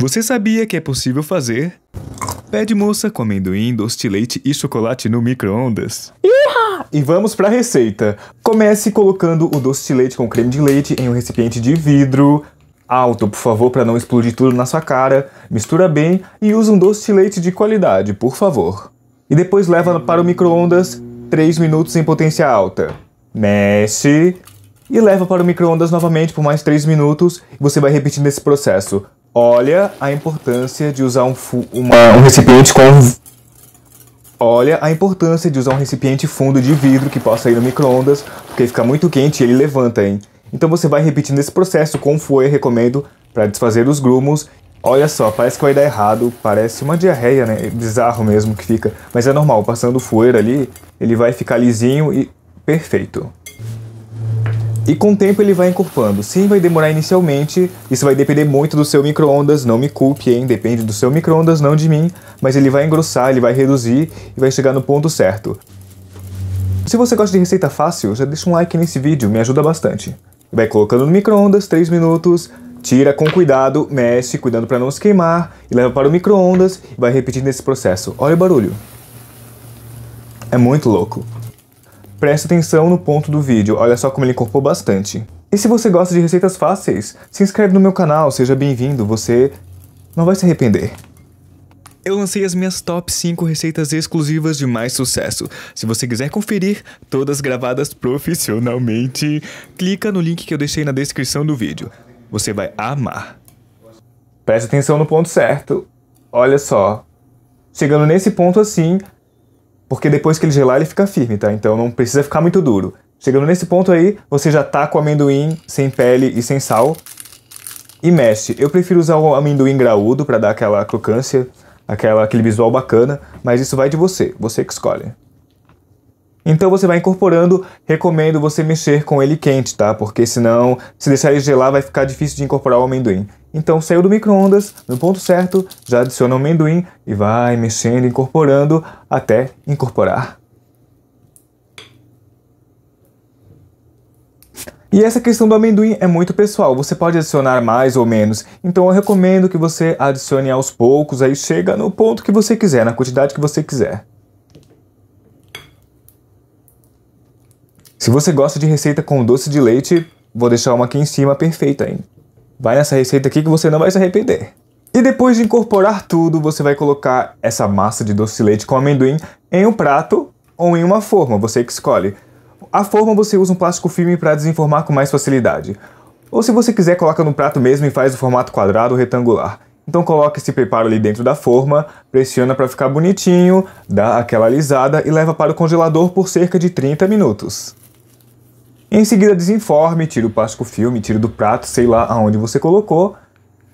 Você sabia que é possível fazer pé de moça com amendoim, doce de leite e chocolate no micro-ondas? E vamos para a receita. Comece colocando o doce de leite com creme de leite em um recipiente de vidro alto, por favor, para não explodir tudo na sua cara. Mistura bem e usa um doce de leite de qualidade, por favor. E depois leva para o micro-ondas 3 minutos em potência alta. Mexe e leva para o micro-ondas novamente por mais 3 minutos. E Você vai repetindo esse processo. Olha a importância de usar um, uma, é, um recipiente com. Olha a importância de usar um recipiente fundo de vidro que possa ir no micro-ondas, porque fica muito quente e ele levanta, hein? Então você vai repetindo esse processo com foi recomendo, para desfazer os grumos. Olha só, parece que vai dar errado, parece uma diarreia, né? É bizarro mesmo que fica, mas é normal, passando o fueiro ali, ele vai ficar lisinho e perfeito. E com o tempo ele vai encorpando. Sim, vai demorar inicialmente, isso vai depender muito do seu micro-ondas, não me culpe, hein? Depende do seu micro-ondas, não de mim, mas ele vai engrossar, ele vai reduzir e vai chegar no ponto certo. Se você gosta de receita fácil, já deixa um like nesse vídeo, me ajuda bastante. Vai colocando no micro-ondas, 3 minutos, tira com cuidado, mexe, cuidando para não se queimar, e leva para o micro-ondas e vai repetindo esse processo. Olha o barulho. É muito louco. Preste atenção no ponto do vídeo, olha só como ele encorpou bastante. E se você gosta de receitas fáceis, se inscreve no meu canal, seja bem-vindo, você não vai se arrepender. Eu lancei as minhas top 5 receitas exclusivas de mais sucesso. Se você quiser conferir, todas gravadas profissionalmente, clica no link que eu deixei na descrição do vídeo. Você vai amar. Preste atenção no ponto certo. Olha só. Chegando nesse ponto assim, porque depois que ele gelar ele fica firme, tá? Então não precisa ficar muito duro. Chegando nesse ponto aí, você já tá com o amendoim sem pele e sem sal e mexe. Eu prefiro usar o amendoim graúdo para dar aquela crocância, aquela, aquele visual bacana, mas isso vai de você, você que escolhe. Então você vai incorporando, recomendo você mexer com ele quente, tá? Porque senão, se deixar ele gelar, vai ficar difícil de incorporar o amendoim. Então saiu do micro-ondas, no ponto certo, já adiciona o amendoim e vai mexendo, incorporando até incorporar. E essa questão do amendoim é muito pessoal, você pode adicionar mais ou menos. Então eu recomendo que você adicione aos poucos, aí chega no ponto que você quiser, na quantidade que você quiser. Se você gosta de receita com doce de leite, vou deixar uma aqui em cima perfeita hein. Vai nessa receita aqui que você não vai se arrepender. E depois de incorporar tudo, você vai colocar essa massa de doce de leite com amendoim em um prato ou em uma forma, você que escolhe. A forma você usa um plástico firme para desenformar com mais facilidade. Ou se você quiser, coloca no prato mesmo e faz o formato quadrado ou retangular. Então coloca esse preparo ali dentro da forma, pressiona para ficar bonitinho, dá aquela alisada e leva para o congelador por cerca de 30 minutos. Em seguida desenforme, tira o plástico filme, tira do prato, sei lá aonde você colocou.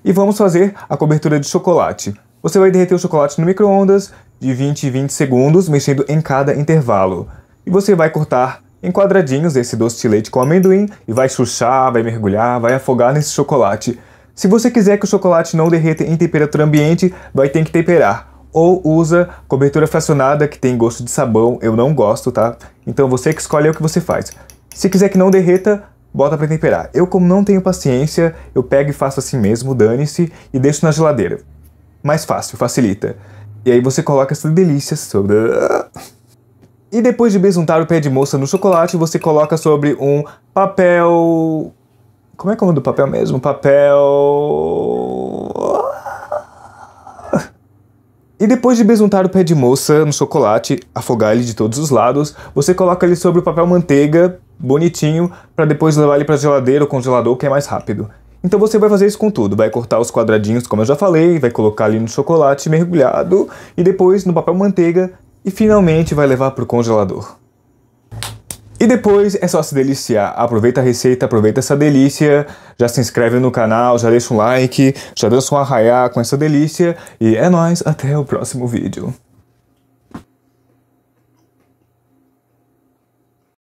E vamos fazer a cobertura de chocolate. Você vai derreter o chocolate no micro-ondas de 20 e 20 segundos, mexendo em cada intervalo. E você vai cortar em quadradinhos esse doce de leite com amendoim e vai chuchar, vai mergulhar, vai afogar nesse chocolate. Se você quiser que o chocolate não derreta em temperatura ambiente, vai ter que temperar. Ou usa cobertura fracionada que tem gosto de sabão, eu não gosto, tá? Então você que escolhe é o que você faz. Se quiser que não derreta, bota para temperar. Eu, como não tenho paciência, eu pego e faço assim mesmo, dane-se, e deixo na geladeira. Mais fácil, facilita. E aí você coloca essa delícia sobre... E depois de besuntar o pé de moça no chocolate, você coloca sobre um papel... Como é que é o nome do papel mesmo? Papel... E depois de besuntar o pé de moça no chocolate, afogar ele de todos os lados, você coloca ele sobre o papel manteiga bonitinho para depois levar ele para geladeira ou congelador, que é mais rápido. Então você vai fazer isso com tudo, vai cortar os quadradinhos, como eu já falei, vai colocar ali no chocolate mergulhado e depois no papel manteiga e finalmente vai levar para o congelador. E depois é só se deliciar. Aproveita a receita, aproveita essa delícia, já se inscreve no canal, já deixa um like, já dança um arraiá com essa delícia e é nós até o próximo vídeo.